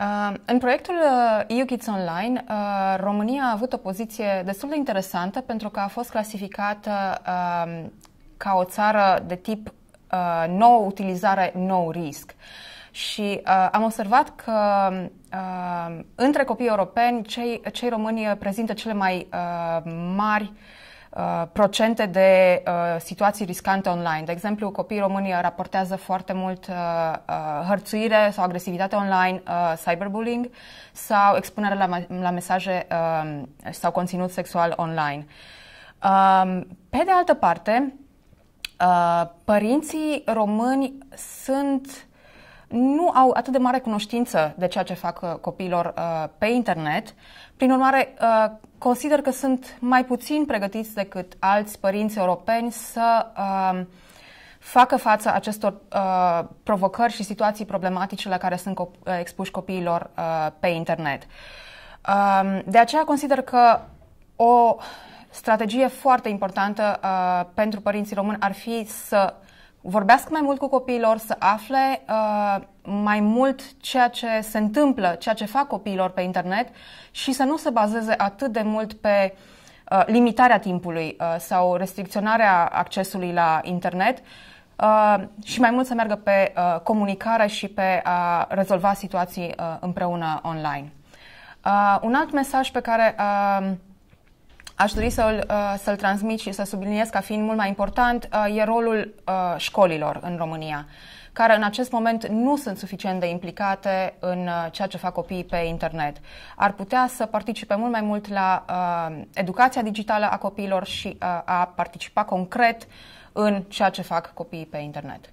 Uh, în proiectul uh, EU Kids Online, uh, România a avut o poziție destul de interesantă pentru că a fost clasificată ca o țară de tip nouă utilizare, nou risc. Și uh, am observat că uh, între copiii europeni, cei, cei români prezintă cele mai uh, mari uh, Uh, procente de uh, situații riscante online. De exemplu, copiii români raportează foarte mult uh, uh, hărțuire sau agresivitate online, uh, cyberbullying sau expunere la, la mesaje uh, sau conținut sexual online. Uh, pe de altă parte, uh, părinții români sunt nu au atât de mare cunoștință de ceea ce fac uh, copiilor uh, pe internet. Prin urmare, uh, consider că sunt mai puțin pregătiți decât alți părinți europeni să uh, facă față acestor uh, provocări și situații problematice la care sunt cop- uh, expuși copiilor uh, pe internet. Uh, de aceea consider că o strategie foarte importantă uh, pentru părinții români ar fi să uh, vorbească mai mult cu copiilor, să afle uh, mai mult ceea ce se întâmplă, ceea ce fac copiilor pe internet și să nu se bazeze atât de mult pe uh, limitarea timpului uh, sau restricționarea accesului la internet uh, și mai mult să meargă pe uh, comunicare și pe a rezolva situații uh, împreună online. Uh, un alt mesaj pe care uh, aș dori să-l, uh, să-l transmit și să subliniez ca fiind mult mai important, uh, e rolul uh, școlilor în România, care în acest moment nu sunt suficient de implicate în ceea ce fac copiii pe internet. Ar putea să participe mult mai mult la educația digitală a copiilor și a participa concret în ceea ce fac copiii pe internet.